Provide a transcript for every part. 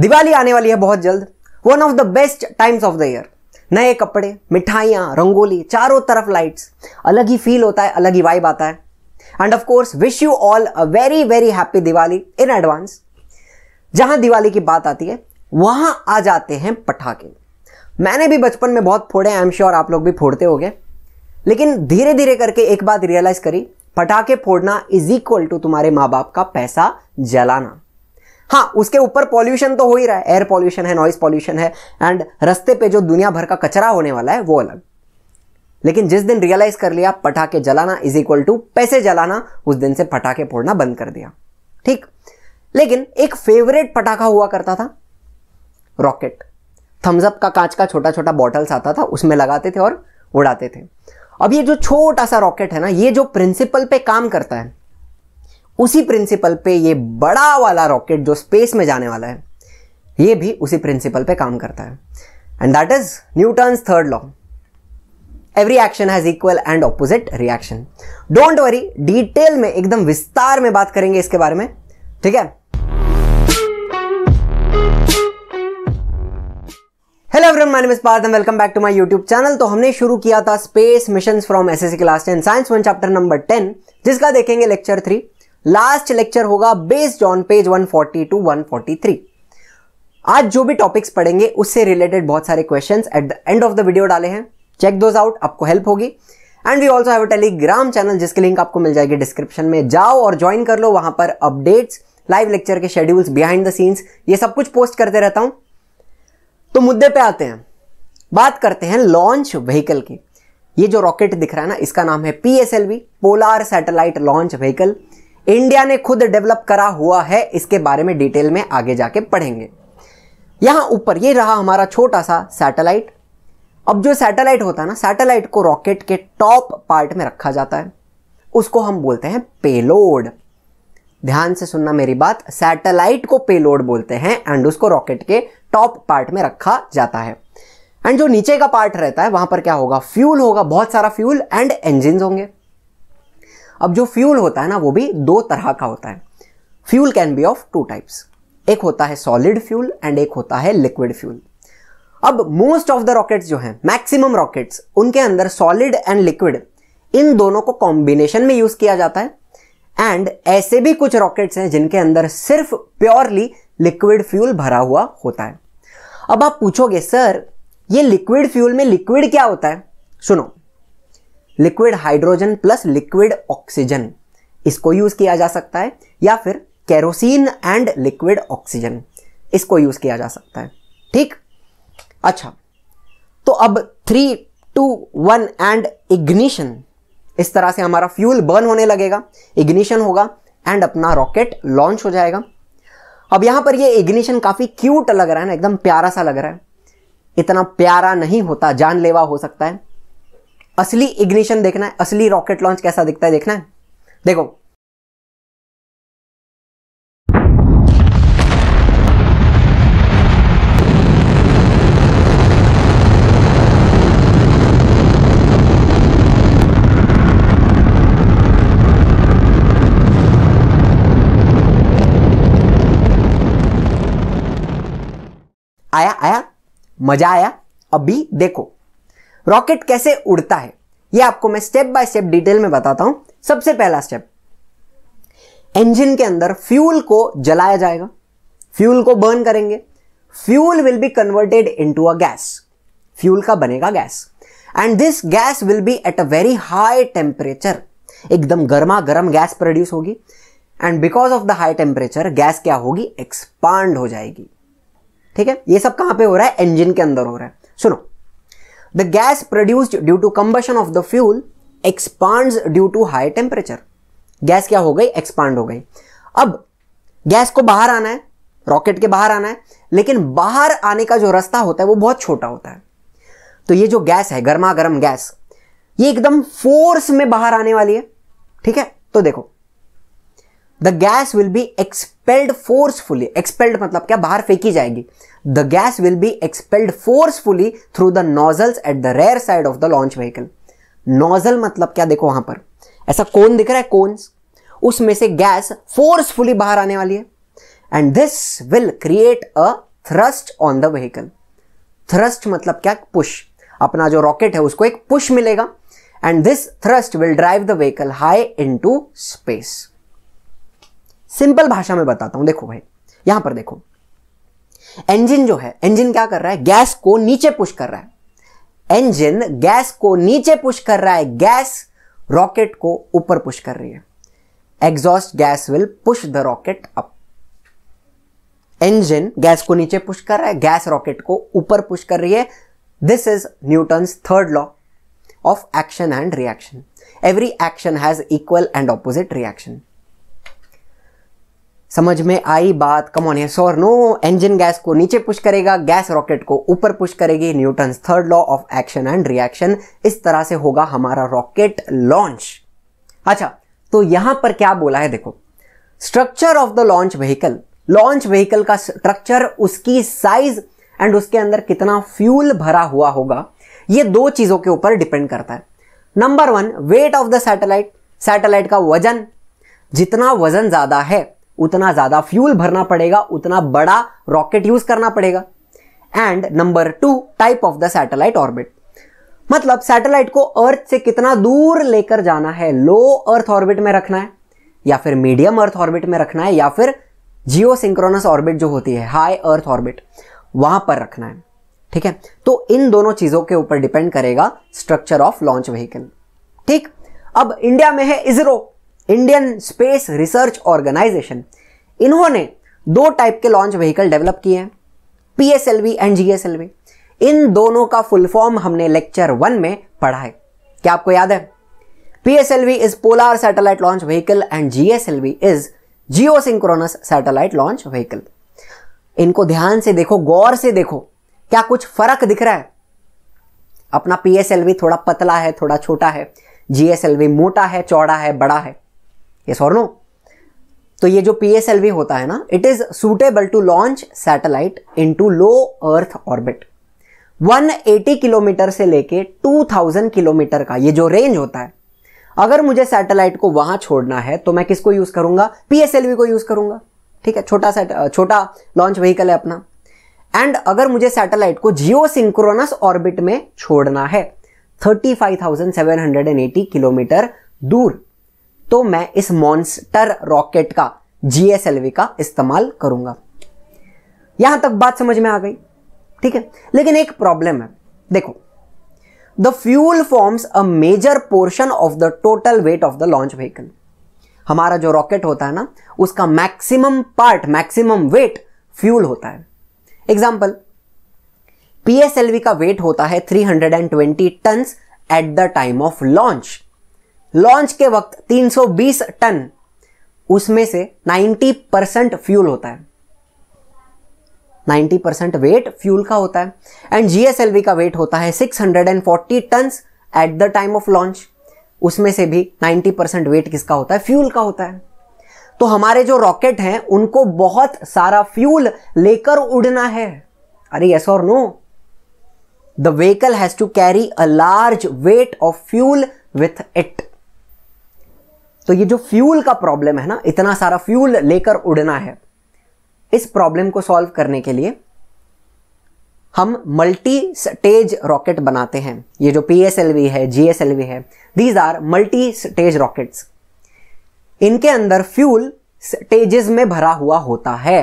दिवाली आने वाली है बहुत जल्द one of the best times of the year नए कपड़े मिठाइयाँ रंगोली चारों तरफ लाइट्स अलग ही फील होता है अलग ही वाइब आता है and of course wish you all a very very happy Diwali in advance जहां दिवाली की बात आती है वहां आ जाते हैं पटाखे मैंने भी बचपन में बहुत फोड़े आई एम श्योर आप लोग भी फोड़ते गए लेकिन धीरे धीरे करके एक बात रियलाइज करी पटाखे फोड़ना इज इक्वल टू तुम्हारे माँ बाप का पैसा जलाना हाँ उसके ऊपर पॉल्यूशन तो हो ही रहा है एयर पॉल्यूशन है नॉइज पॉल्यूशन है एंड रस्ते पे जो दुनिया भर का कचरा होने वाला है वो अलग लेकिन जिस दिन रियलाइज कर लिया पटाखे जलाना इज इक्वल टू पैसे जलाना उस दिन से पटाखे फोड़ना बंद कर दिया ठीक लेकिन एक फेवरेट पटाखा हुआ करता था रॉकेट थम्सअप का कांच का छोटा छोटा बॉटल्स आता था उसमें लगाते थे और उड़ाते थे अब ये जो छोटा सा रॉकेट है ना ये जो प्रिंसिपल पे काम करता है उसी प्रिंसिपल पे ये बड़ा वाला रॉकेट जो स्पेस में जाने वाला है ये भी उसी प्रिंसिपल पे काम करता है and that is Newton third law every action has equal and opposite reaction don't worry detail में एकदम विस्तार में बात करेंगे इसके बारे में ठीक है hello everyone my name is Parth and welcome back to my YouTube channel तो हमने शुरू किया था space mission from SSC class 10 science one chapter number 10 जिसका देखेंगे लेक्चर थ्री लास्ट लेक्चर होगा बेस्ड ऑन पेज 140 टू 143 आज जो भी टॉपिक्स पढ़ेंगे उससे रिलेटेड बहुत सारे question at the end of the video डाले हैं चेक दोज आउट आपको हेल्प होगी and we also have a Telegram channel जिसके लिंक आपको मिल जाएगी डिस्क्रिप्शन में जाओ और ज्वाइन कर लो वहां पर अपडेट्स लाइव लेक्चर के शेड्यूल्स बिहाइंड द सीन्स ये सब कुछ पोस्ट करते रहता हूं तो मुद्दे पे आते हैं बात करते हैं लॉन्च व्हीकल की ये जो रॉकेट दिख रहा है ना इसका नाम है P polar satellite launch vehicle India ने खुद डेवलप करा हुआ है इसके बारे में डिटेल में आगे जाके पढ़ेंगे यहां ऊपर ये रहा हमारा छोटा सा सैटेलाइट अब जो सैटेलाइट होता है ना सैटेलाइट को रॉकेट के टॉप पार्ट में रखा जाता है उसको हम बोलते हैं पेलोड ध्यान से सुनना मेरी बात सैटेलाइट को पेलोड बोलते हैं एंड उसको रॉकेट के टॉप पार्ट में रखा जाता है एंड जो नीचे का पार्ट रहता है वहां पर क्या होगा फ्यूल होगा बहुत सारा फ्यूल एंड इंजिन होंगे अब जो फ्यूल होता है ना वो भी दो तरह का होता है fuel can be of two types एक होता है सॉलिड फ्यूल एंड एक होता है लिक्विड फ्यूल अब मोस्ट ऑफ द रॉकेट्स जो हैं मैक्सिमम रॉकेट्स उनके अंदर सॉलिड एंड लिक्विड इन दोनों को कॉम्बिनेशन में यूज किया जाता है एंड ऐसे भी कुछ रॉकेट्स हैं जिनके अंदर सिर्फ प्योरली लिक्विड फ्यूल भरा हुआ होता है अब आप पूछोगे सर ये लिक्विड फ्यूल में लिक्विड क्या होता है सुनो liquid hydrogen plus liquid oxygen इसको यूज किया जा सकता है या फिर केरोसिन एंड लिक्विड ऑक्सीजन इसको यूज किया जा सकता है ठीक अच्छा तो अब three two one and ignition इस तरह से हमारा फ्यूल बर्न होने लगेगा इग्निशन होगा एंड अपना रॉकेट लॉन्च हो जाएगा अब यहां पर ये इग्निशन काफ़ी क्यूट लग रहा है ना एकदम प्यारा सा लग रहा है इतना प्यारा नहीं होता जानलेवा हो सकता है असली इग्निशन देखना है असली रॉकेट लॉन्च कैसा दिखता है देखना है देखो आया आया मजा आया अभी देखो रॉकेट कैसे उड़ता है ये आपको मैं स्टेप बाय स्टेप डिटेल में बताता हूं सबसे पहला स्टेप इंजन के अंदर फ्यूल को जलाया जाएगा फ्यूल को बर्न करेंगे fuel will be converted into a gas fuel का बनेगा gas and this gas will be at a very high temperature एकदम गर्मा गर्म गैस प्रोड्यूस होगी and because of the high temperature gas क्या होगी एक्सपांड हो जाएगी ठीक है ये सब कहां पे हो रहा है इंजन के अंदर हो रहा है सुनो The gas produced due to combustion of the fuel expands due to high temperature. Gas क्या हो गई एक्सपांड हो गई अब गैस को बाहर आना है रॉकेट के बाहर आना है लेकिन बाहर आने का जो रास्ता होता है वो बहुत छोटा होता है तो ये जो गैस है गर्मा गर्म गैस ये एकदम फोर्स में बाहर आने वाली है ठीक है तो देखो the gas will be expelled forcefully expelled मतलब क्या बाहर फेंकी जाएगी the gas will be expelled forcefully through the nozzles at the rear side of the launch vehicle. Nozzle मतलब क्या देखो वहां पर ऐसा कोन दिख रहा है कोन्स उसमें से गैस फोर्सफुली बाहर आने वाली है and this will create a thrust on the vehicle thrust मतलब क्या पुश अपना जो रॉकेट है उसको एक पुश मिलेगा and this thrust will drive the vehicle high into space simple भाषा में बताता हूं देखो भाई यहां पर देखो इंजन जो है इंजन क्या कर रहा है गैस को नीचे पुश कर रहा है इंजन गैस को नीचे पुश कर रहा है गैस रॉकेट को ऊपर पुश कर रही है exhaust gas will push the rocket up engine gas को नीचे पुश कर रहा है गैस रॉकेट को ऊपर पुश कर रही है this is Newton third law of action and reaction every action has equal and opposite reaction समझ में आई बात कमोन सोर नो इंजन गैस को नीचे पुश करेगा गैस रॉकेट को ऊपर पुश करेगी Newton third law of action and reaction इस तरह से होगा हमारा रॉकेट लॉन्च अच्छा तो यहां पर क्या बोला है देखो structure of the launch vehicle launch vehicle का स्ट्रक्चर उसकी साइज एंड उसके अंदर कितना फ्यूल भरा हुआ होगा ये दो चीजों के ऊपर डिपेंड करता है number one weight of the satellite satellite का वजन जितना वजन ज्यादा है उतना ज़्यादा फ्यूल भरना पड़ेगा उतना बड़ा रॉकेट यूज़ करना पड़ेगा and number two type of the satellite orbit मतलब सैटेलाइट को अर्थ से कितना दूर लेकर जाना है लो अर्थ ऑर्बिट में रखना है या फिर मीडियम अर्थ ऑर्बिट में रखना है या फिर जियो सिंक्रोनस ऑर्बिट जो होती है हाई अर्थ ऑर्बिट वहां पर रखना है ठीक है तो इन दोनों चीजों के ऊपर डिपेंड करेगा स्ट्रक्चर ऑफ लॉन्च व्हीकल ठीक अब इंडिया में है ISRO Indian space research organisation इन्होंने दो टाइप के लॉन्च व्हीकल डेवलप किए हैं P S L V and G S L V इन दोनों का फुल फॉर्म हमने लेक्चर वन में पढ़ा है क्या आपको याद है P S L V is polar satellite launch vehicle and G S L V is geosynchronous satellite launch vehicle इनको ध्यान से देखो गौर से देखो क्या कुछ फर्क दिख रहा है अपना पी एस एल वी थोड़ा पतला है थोड़ा छोटा है जी एस एल वी मोटा है चौड़ा है बड़ा है यस और नो तो ये जो पी होता है ना it is suitable to launch satellite into low earth orbit 180 kilometre से लेके 2000 किलोमीटर का ये जो रेंज होता है अगर मुझे सैटेलाइट को वहां छोड़ना है तो मैं किसको यूज करूंगा पीएसएलवी को यूज करूंगा ठीक है छोटा सैट छोटा लॉन्च व्हीकल है अपना एंड अगर मुझे सैटेलाइट को जियो सिंक्रोनस ऑर्बिट में छोड़ना है 35,780 किलोमीटर दूर तो मैं इस मॉन्स्टर रॉकेट का जीएसएलवी का इस्तेमाल करूंगा यहां तक बात समझ में आ गई ठीक है लेकिन एक प्रॉब्लम है देखो the fuel forms a major portion of the total weight of the launch vehicle हमारा जो रॉकेट होता है ना उसका maximum part maximum weight fuel होता है एग्जाम्पल पीएसएलवी का वेट होता है 320 ton at the time of launch launch के वक्त 320 टन उसमें से 90 परसेंट फ्यूल होता है 90 परसेंट वेट फ्यूल का होता है एंड जीएसएलवी का वेट होता है 640 ton at the time of launch उसमें से भी 90 परसेंट वेट किसका होता है फ्यूल का होता है तो हमारे जो रॉकेट हैं उनको बहुत सारा फ्यूल लेकर उड़ना है अरे यस और know the vehicle has to carry a large weight of fuel with it तो ये जो फ्यूल का प्रॉब्लम है ना इतना सारा फ्यूल लेकर उड़ना है इस प्रॉब्लम को सॉल्व करने के लिए हम मल्टी स्टेज रॉकेट बनाते हैं ये जो पी है जीएसएलवी है these are multi stage rockets इनके अंदर फ्यूल स्टेजेस में भरा हुआ होता है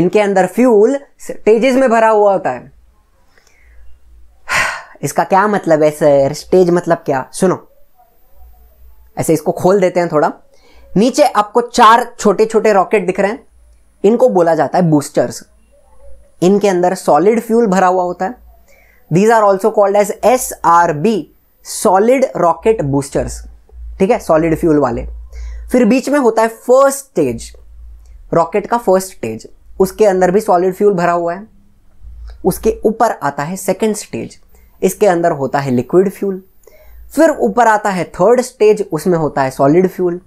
इनके अंदर फ्यूल स्टेजेस में भरा हुआ होता है इसका क्या मतलब है सर स्टेज मतलब क्या सुनो ऐसे इसको खोल देते हैं थोड़ा नीचे आपको चार छोटे छोटे रॉकेट दिख रहे हैं इनको बोला जाता है बूस्टर्स इनके अंदर सॉलिड फ्यूल भरा हुआ होता है these are also called as S R B solid rocket boosters ठीक है सॉलिड फ्यूल वाले फिर बीच में होता है फर्स्ट स्टेज रॉकेट का फर्स्ट स्टेज उसके अंदर भी सॉलिड फ्यूल भरा हुआ है उसके ऊपर आता है सेकेंड स्टेज इसके अंदर होता है लिक्विड फ्यूल फिर ऊपर आता है थर्ड स्टेज उसमें होता है सॉलिड फ्यूल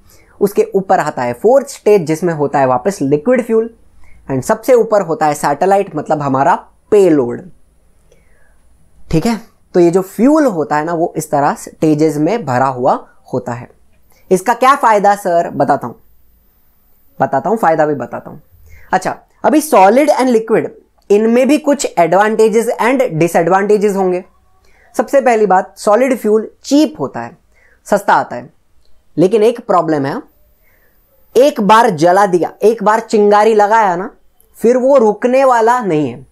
उसके ऊपर आता है फोर्थ स्टेज जिसमें होता है वापस लिक्विड फ्यूल एंड सबसे ऊपर होता है सैटेलाइट मतलब हमारा पेलोड ठीक है तो ये जो फ्यूल होता है ना वो इस तरह स्टेजेस में भरा हुआ होता है इसका क्या फायदा सर बताता हूं बताता हूं फायदा भी बताता हूं अच्छा अभी सॉलिड एंड लिक्विड इनमें भी कुछ एडवांटेजेस एंड डिसएडवांटेजेस होंगे सबसे पहली बात सॉलिड फ्यूल चीप होता है सस्ता आता है लेकिन एक प्रॉब्लम है एक बार जला दिया एक बार चिंगारी लगाया ना फिर वो रुकने वाला नहीं है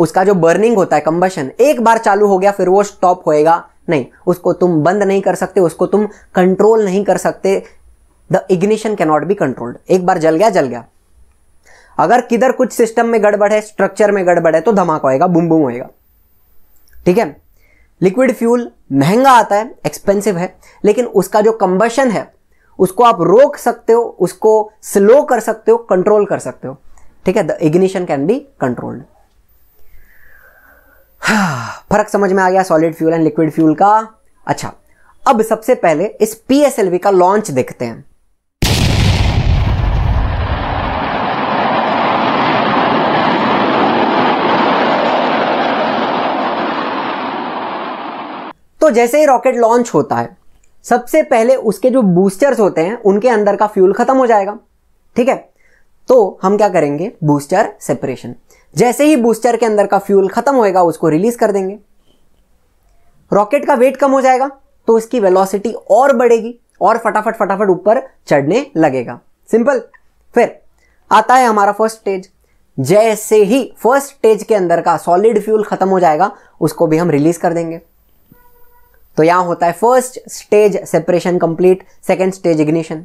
उसका जो बर्निंग होता है कंबशन एक बार चालू हो गया फिर वो स्टॉप होएगा नहीं उसको तुम बंद नहीं कर सकते उसको तुम कंट्रोल नहीं कर सकते the ignition cannot be controlled एक बार जल गया जल गया अगर किधर कुछ सिस्टम में गड़बड़ है स्ट्रक्चर में गड़बड़ है तो धमाका होएगा बुम बुम होएगा ठीक है लिक्विड फ्यूल महंगा आता है एक्सपेंसिव है लेकिन उसका जो कंबशन है उसको आप रोक सकते हो उसको स्लो कर सकते हो कंट्रोल कर सकते हो ठीक है the ignition can be controlled फर्क समझ में आ गया solid fuel and liquid fuel का अच्छा अब सबसे पहले इस पी का लॉन्च देखते हैं तो जैसे ही रॉकेट लॉन्च होता है सबसे पहले उसके जो बूस्टर्स होते हैं उनके अंदर का फ्यूल खत्म हो जाएगा ठीक है तो हम क्या करेंगे बूस्टर सेपरेशन जैसे ही बूस्टर के अंदर का फ्यूल खत्म होएगा उसको रिलीज कर देंगे रॉकेट का वेट कम हो जाएगा तो इसकी वेलोसिटी और बढ़ेगी और फटाफट फटाफट ऊपर चढ़ने लगेगा सिंपल फिर आता है हमारा फर्स्ट स्टेज जैसे ही फर्स्ट स्टेज के अंदर का सॉलिड फ्यूल खत्म हो जाएगा उसको भी हम रिलीज कर देंगे तो यहां होता है first stage separation complete second stage ignition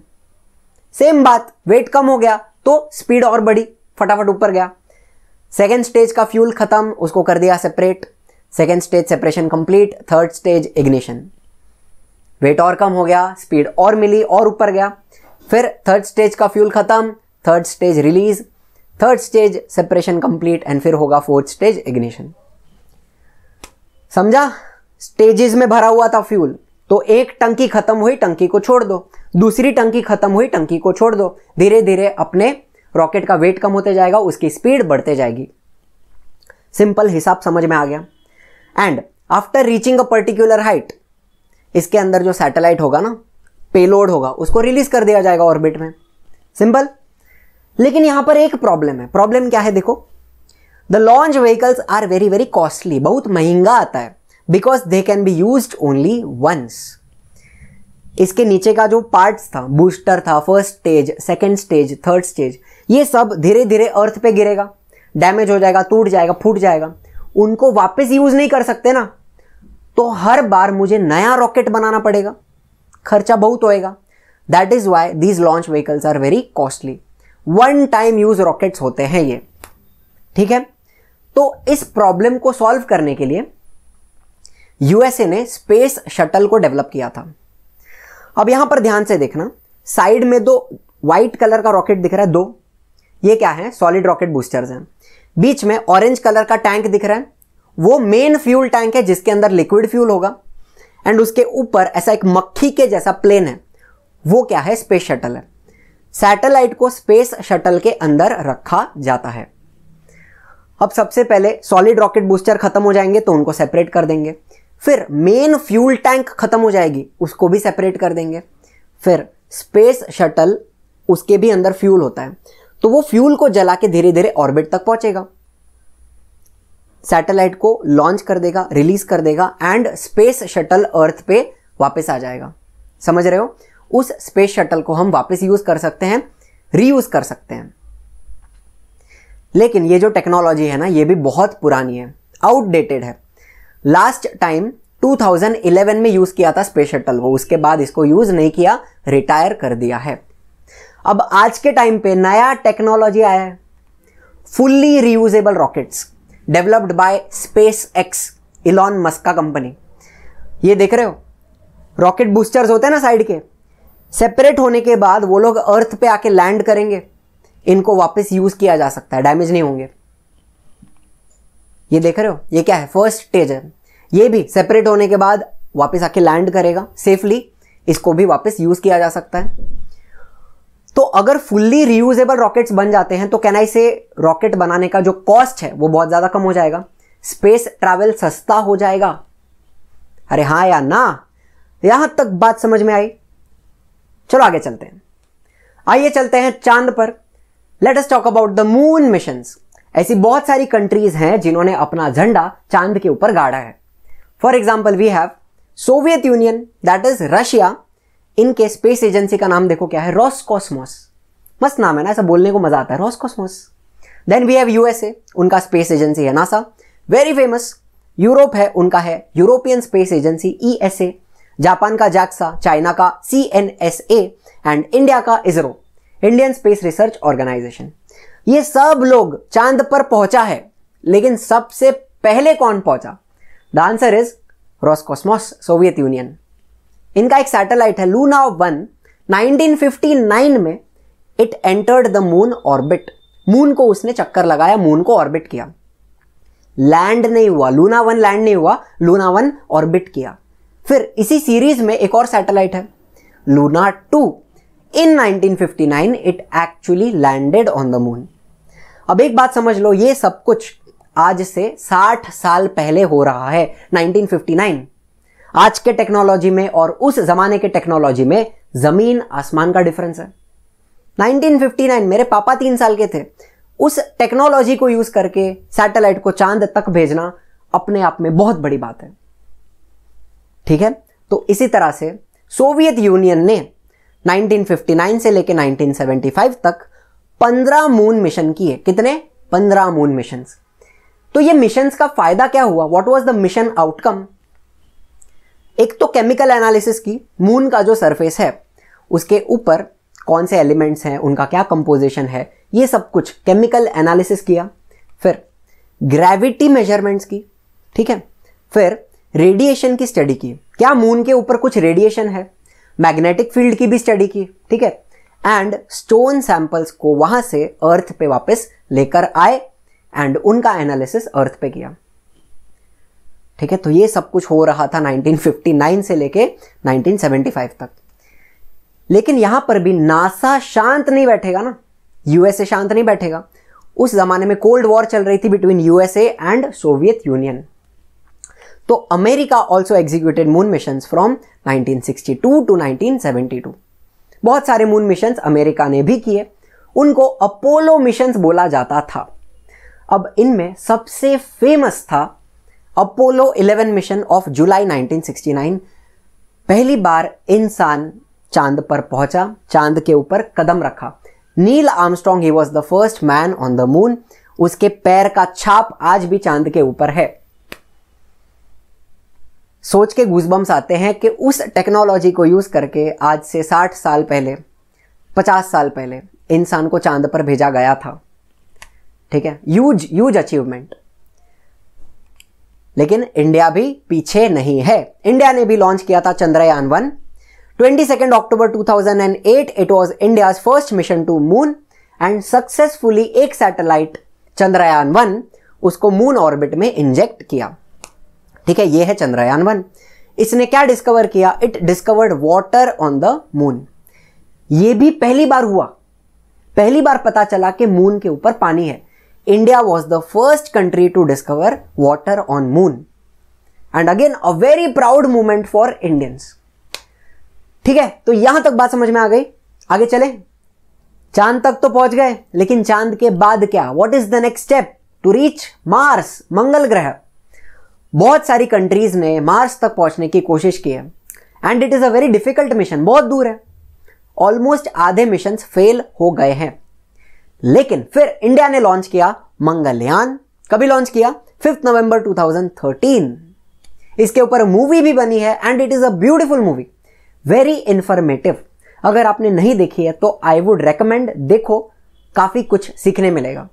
same बात वेट कम हो गया तो स्पीड और बढ़ी फटाफट ऊपर गया सेकेंड स्टेज का फ्यूल खत्म उसको कर दिया separate second stage separation complete third stage ignition weight और कम हो गया स्पीड और मिली और ऊपर गया फिर थर्ड स्टेज का फ्यूल खत्म third stage release third stage separation complete and फिर होगा फोर्थ स्टेज इग्निशन समझा स्टेजेस में भरा हुआ था फ्यूल तो एक टंकी खत्म हुई टंकी को छोड़ दो दूसरी टंकी खत्म हुई टंकी को छोड़ दो धीरे धीरे अपने रॉकेट का वेट कम होते जाएगा उसकी स्पीड बढ़ते जाएगी सिंपल हिसाब समझ में आ गया and after reaching a particular height इसके अंदर जो सैटेलाइट होगा ना पेलोड होगा उसको रिलीज कर दिया जाएगा ऑर्बिट में सिंपल लेकिन यहां पर एक प्रॉब्लम है प्रॉब्लम क्या है देखो the launch vehicles are very very costly बहुत महंगा आता है because they can be use only once इसके नीचे का जो पार्ट्स था बूस्टर था first stage second stage third stage ये सब धीरे धीरे अर्थ पे गिरेगा डैमेज हो जाएगा टूट जाएगा फूट जाएगा उनको वापस यूज नहीं कर सकते ना तो हर बार मुझे नया रॉकेट बनाना पड़ेगा खर्चा बहुत होएगा that is why these launch vehicles are very costly one time use rockets होते हैं ये ठीक है तो इस प्रॉब्लम को सॉल्व करने के लिए यूएसए ने स्पेस शटल को डेवलप किया था अब यहां पर ध्यान से देखना साइड में दो व्हाइट कलर का रॉकेट दिख रहा है दो ये क्या है सॉलिड रॉकेट बूस्टर्स हैं बीच में ऑरेंज कलर का टैंक दिख रहा है वो मेन फ्यूल टैंक है जिसके अंदर लिक्विड फ्यूल होगा एंड उसके ऊपर ऐसा एक मक्खी के जैसा प्लेन है वो क्या है स्पेस शटल है सैटेलाइट को स्पेस शटल के अंदर रखा जाता है अब सबसे पहले सॉलिड रॉकेट बूस्टर खत्म हो जाएंगे तो उनको सेपरेट कर देंगे फिर मेन फ्यूल टैंक खत्म हो जाएगी उसको भी सेपरेट कर देंगे फिर स्पेस शटल उसके भी अंदर फ्यूल होता है तो वो फ्यूल को जला के धीरे धीरे ऑर्बिट तक पहुंचेगा सैटेलाइट को लॉन्च कर देगा रिलीज कर देगा एंड स्पेस शटल अर्थ पे वापस आ जाएगा समझ रहे हो उस स्पेस शटल को हम वापस यूज कर सकते हैं रीयूज कर सकते हैं लेकिन ये जो टेक्नोलॉजी है ना ये भी बहुत पुरानी है आउटडेटेड है लास्ट टाइम 2011 में यूज किया था स्पेस शटल वो उसके बाद इसको यूज नहीं किया रिटायर कर दिया है अब आज के टाइम पे नया टेक्नोलॉजी आया है fully reusable rockets developed by SpaceX Elon Musk का कंपनी ये देख रहे हो रॉकेट बूस्टर्स होते हैं ना साइड के सेपरेट होने के बाद वो लोग अर्थ पे आके लैंड करेंगे इनको वापस यूज किया जा सकता है डैमेज नहीं होंगे ये देख रहे हो ये क्या है फर्स्ट स्टेज है ये भी सेपरेट होने के बाद वापस आके लैंड करेगा सेफली इसको भी वापस यूज़ किया जा सकता है तो अगर फुल्ली रीयूजेबल रॉकेट्स बन जाते हैं तो कैन आई से रॉकेट बनाने का जो कॉस्ट है वो बहुत ज़्यादा कम हो जाएगा स्पेस ट्रैवल सस्ता हो जाएगा अरे हाँ या ना यहां तक बात समझ में आई चलो आगे चलते हैं आइए चलते हैं चांद पर let us talk about the moon mission ऐसी बहुत सारी कंट्रीज हैं जिन्होंने अपना झंडा चांद के ऊपर गाड़ा है for example we have Soviet Union that is Russia इनके स्पेस एजेंसी का नाम देखो क्या है रॉस कॉस्मोस मस्त नाम है ना ऐसा बोलने को मजा आता है Roscosmos then we have USA उनका स्पेस एजेंसी है नासा वेरी फेमस यूरोप है उनका है European space agency E S A Japan का जैक्सा चाइना का C N S A and India का ISRO Indian space research organisation ये सब लोग चांद पर पहुंचा है लेकिन सबसे पहले कौन पहुंचा the answer is Roscosmos Soviet Union इनका एक सैटेलाइट है लूना वन 1959 में it entered the moon orbit moon को उसने चक्कर लगाया मून को ऑर्बिट किया लैंड नहीं हुआ लूना वन लैंड नहीं हुआ लूना वन ऑर्बिट किया फिर इसी सीरीज में एक और सैटेलाइट है Luna two in 1959 it actually landed on the moon अब एक बात समझ लो ये सब कुछ आज से 60 साल पहले हो रहा है 1959 आज के टेक्नोलॉजी में और उस जमाने के टेक्नोलॉजी में जमीन आसमान का डिफरेंस है 1959 मेरे पापा तीन साल के थे उस टेक्नोलॉजी को यूज करके सैटेलाइट को चांद तक भेजना अपने आप में बहुत बड़ी बात है ठीक है तो इसी तरह से सोवियत यूनियन ने 1959 से लेकर 1975 तक 15 मून मिशन किए कितने 15 मून मिशन तो ये मिशन का फायदा क्या हुआ what was the mission outcome एक तो केमिकल एनालिसिस की मून का जो सरफेस है उसके ऊपर कौन से एलिमेंट्स हैं उनका क्या कंपोजिशन है ये सब कुछ केमिकल एनालिसिस किया फिर ग्रेविटी मेजरमेंट्स की ठीक है फिर रेडिएशन की स्टडी की क्या मून के ऊपर कुछ रेडिएशन है मैग्नेटिक फील्ड की भी स्टडी की ठीक है एंड स्टोन सैंपल्स को वहां से अर्थ पे वापस लेकर आए एंड उनका एनालिसिस अर्थ पे किया ठीक है तो ये सब कुछ हो रहा था 1959 से लेके 1975 तक लेकिन यहां पर भी नासा शांत नहीं बैठेगा ना यूएसए शांत नहीं बैठेगा उस जमाने में कोल्ड वॉर चल रही थी between USA and Soviet Union तो America also executed moon mission from 1962 to 1972 बहुत सारे मून मिशन अमेरिका ने भी किए उनको अपोलो मिशन बोला जाता था अब इनमें सबसे फेमस था अपोलो 11 मिशन ऑफ जुलाई 1969 पहली बार इंसान चांद पर पहुंचा चांद के ऊपर कदम रखा Neil Armstrong he was the first man on the moon उसके पैर का छाप आज भी चांद के ऊपर है सोच के गूजबम्स आते हैं कि उस टेक्नोलॉजी को यूज करके आज से 60 साल पहले 50 साल पहले इंसान को चांद पर भेजा गया था ठीक है यूज यूज अचीवमेंट लेकिन इंडिया भी पीछे नहीं है इंडिया ने भी लॉन्च किया था Chandrayaan one twenty second October two thousand and eight it was India first mission to moon and successfully एक सैटेलाइट चंद्रयान वन उसको मून ऑर्बिट में इंजेक्ट किया ठीक है ये है चंद्रयान वन इसने क्या डिस्कवर किया it discovered water on the moon ये भी पहली बार हुआ पहली बार पता चला कि मून के ऊपर पानी है India was the first country to discover water on moon. And again a very proud moment for Indians. ठीक है तो यहां तक बात समझ में आ गई आगे चले चांद तक तो पहुंच गए लेकिन चांद के बाद क्या what is the next step to reach Mars मंगल ग्रह बहुत सारी कंट्रीज ने मार्स तक पहुंचने की कोशिश की है and it is a very difficult mission बहुत दूर है ऑलमोस्ट आधे मिशन फेल हो गए हैं लेकिन फिर इंडिया ने लॉन्च किया मंगलयान कभी लॉन्च किया फिफ्थ नवंबर 2013 इसके ऊपर मूवी भी बनी है and it is a beautiful movie very informative अगर आपने नहीं देखी है तो आई वुड रेकमेंड देखो काफी कुछ सीखने मिलेगा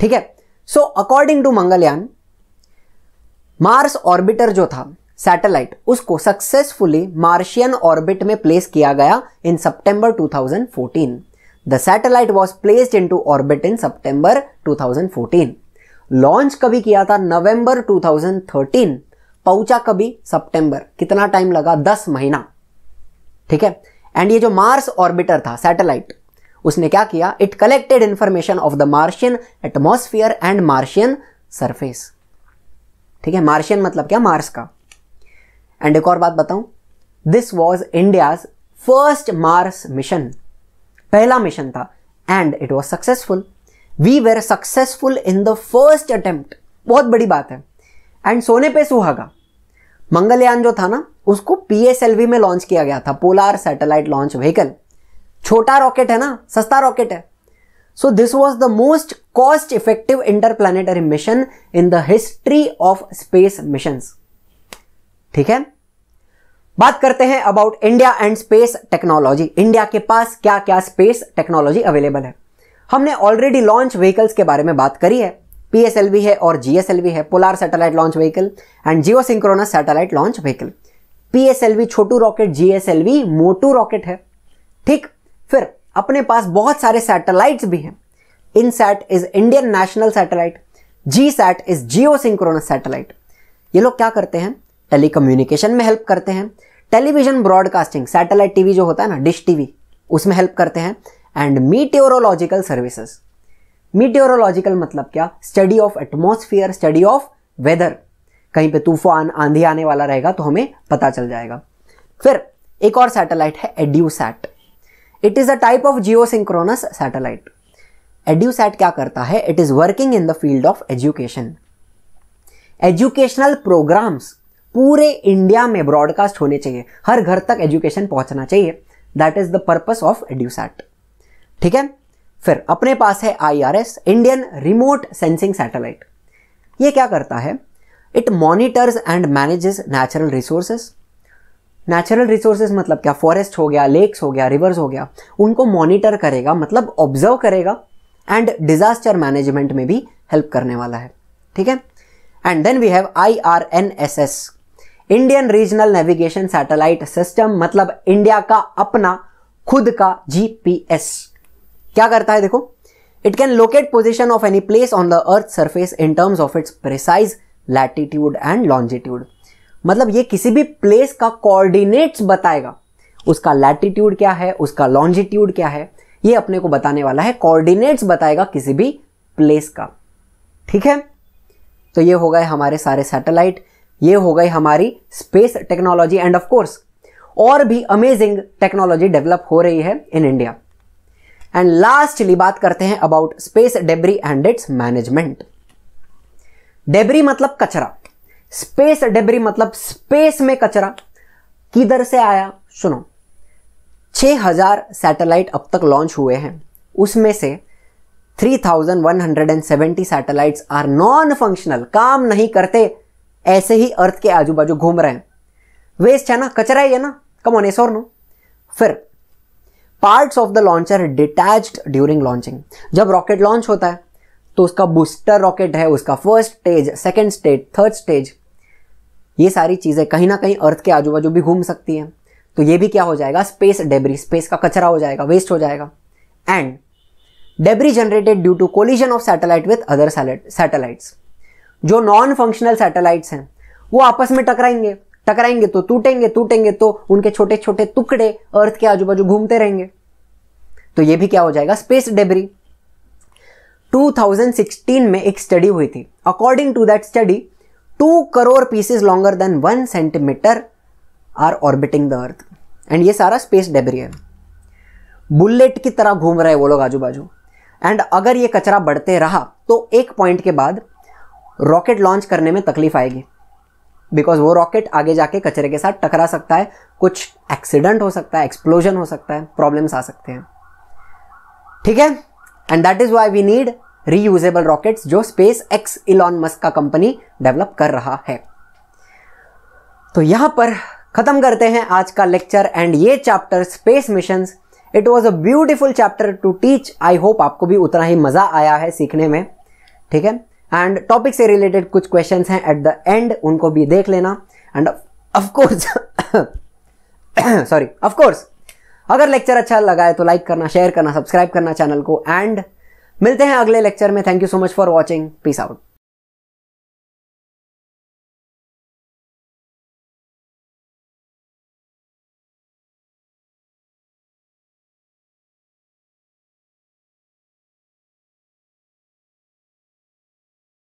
ठीक है so according to Mangalyaan Mars orbiter जो था सैटेलाइट उसको सक्सेसफुली मार्शियन ऑर्बिट में प्लेस किया गया in September 2014 The satellite was placed into orbit in September 2014. Launch कभी किया था नवंबर 2013 पहुंचा कभी सितंबर कितना टाइम लगा 10 महीना ठीक है एंड ये जो मार्स ऑर्बिटर था सैटेलाइट उसने क्या किया it collected information of the Martian atmosphere and Martian surface ठीक है मार्शियन मतलब क्या मार्स का एंड एक और बात बताऊं this was India's first Mars mission पहला मिशन था and it was successful we were successful in the first attempt बहुत बड़ी बात है एंड सोने पे सुहागा मंगलयान जो था ना उसको पीएसएलवी में लॉन्च किया गया था पोलार सैटेलाइट लॉन्च व्हीकल छोटा रॉकेट है ना सस्ता रॉकेट है so this was the most cost effective interplanetary mission in the history of space mission ठीक है बात करते हैं about India and space technology India के पास क्या क्या स्पेस टेक्नोलॉजी अवेलेबल है हमने ऑलरेडी लॉन्च व्हीकल्स के बारे में बात करी है पीएसएलवी है और जीएसएलवी है polar satellite launch vehicle and geosynchronous satellite launch vehicle PSLV छोटू रॉकेट जीएसएलवी मोटू रॉकेट है ठीक फिर अपने पास बहुत सारे सैटेलाइट्स भी हैं INSAT is Indian national satellite GSAT is geosynchronous satellite ये लोग क्या करते हैं टेलीकम्युनिकेशन में हेल्प करते हैं टेलीविजन ब्रॉडकास्टिंग सैटेलाइट टीवी जो होता है ना डिश टीवी उसमें हेल्प करते हैं एंड मीटियोरोलॉजिकल सर्विसेज मीटियोरोलॉजिकल मतलब क्या study of atmosphere study of weather कहीं पे तूफान आंधी आने वाला रहेगा तो हमें पता चल जाएगा फिर एक और सैटेलाइट है EDUSAT it is a type of geosynchronous satellite EDUSAT क्या करता है it is working in the field of education educational programmes पूरे इंडिया में ब्रॉडकास्ट होने चाहिए हर घर तक एजुकेशन पहुंचना चाहिए that is the purpose of EDUSAT ठीक है फिर अपने पास है I Indian remote sensing satellite ये क्या करता है it monitors and manages natural resources natural resources मतलब क्या फॉरेस्ट हो गया लेक्स हो गया रिवर्स हो गया उनको मॉनिटर करेगा मतलब ऑब्जर्व करेगा एंड डिजास्टर मैनेजमेंट में भी हेल्प करने वाला है ठीक है and then we have I R N S S Indian regional navigation satellite system मतलब इंडिया का अपना खुद का जीपीएस क्या करता है देखो it can locate position of any place on the earth surface in terms of its precise latitude and longitude मतलब ये किसी भी प्लेस का कोऑर्डिनेट्स बताएगा उसका लैटिट्यूड क्या है उसका लॉन्जिट्यूड क्या है ये अपने को बताने वाला है कोऑर्डिनेट्स बताएगा किसी भी प्लेस का ठीक है तो ये हो गए हमारे सारे सैटेलाइट ये हो गई हमारी space technology and of course और भी अमेजिंग टेक्नोलॉजी डेवलप हो रही है इन इंडिया एंड लास्टली बात करते हैं about space debris and its management debris मतलब कचरा स्पेस डेबरी मतलब स्पेस में कचरा किधर से आया सुनो 6000 सैटेलाइट अब तक लॉन्च हुए हैं उसमें से 3170 सैटेलाइट्स आर नॉन फंक्शनल काम नहीं करते ऐसे ही अर्थ के आजू बाजू घूम रहे हैं वेस्ट है ना कचरा ही है ना कम ऑन एस और नो फिर parts of the launcher detach during launching जब रॉकेट लॉन्च होता है तो उसका बूस्टर रॉकेट है उसका first stage second stage third stage ये सारी चीज़ें कहीं ना कहीं अर्थ के आजू बाजू भी घूम सकती हैं तो ये भी क्या हो जाएगा स्पेस डेबरी स्पेस का कचरा हो जाएगा वेस्ट हो जाएगा and debris generated due to collision of satellite with other satellites जो नॉन फंक्शनल सैटेलाइट्स हैं वो आपस में टकराएंगे टकराएंगे तो टूटेंगे टूटेंगे तो उनके छोटे छोटे टुकड़े अर्थ के आजू बाजू घूमते रहेंगे तो ये भी क्या हो जाएगा स्पेस डेबरी 2016 में एक स्टडी हुई थी according to that study two crore pieces longer than one centimetre are orbiting the earth and ये सारा स्पेस डेबरी है बुलेट की तरह घूम रहे वो लोग आजू बाजू एंड अगर ये कचरा बढ़ते रहा तो एक पॉइंट के बाद रॉकेट लॉन्च करने में तकलीफ आएगी बिकॉज वो रॉकेट आगे जाके कचरे के साथ टकरा सकता है कुछ एक्सीडेंट हो सकता है एक्सप्लोजन हो सकता है प्रॉब्लम्स आ सकते हैं ठीक है and that is why we need reusable rockets जो स्पेस एक्स इलॉन मस्क का कंपनी डेवलप कर रहा है तो यहां पर ख़त्म करते हैं आज का लेक्चर एंड ये chapter space mission it was a beautiful chapter to teach I hope आपको भी उतना ही मज़ा आया है सीखने में ठीक है एंड टॉपिक से रिलेटेड कुछ क्वेश्चन हैं एट द एंड उनको भी देख लेना एंड ऑफकोर्स सॉरी ऑफकोर्स अगर लेक्चर अच्छा लगा है तो लाइक करना शेयर करना सब्सक्राइब करना चैनल को एंड मिलते हैं अगले लेक्चर में thank you so much for watching peace out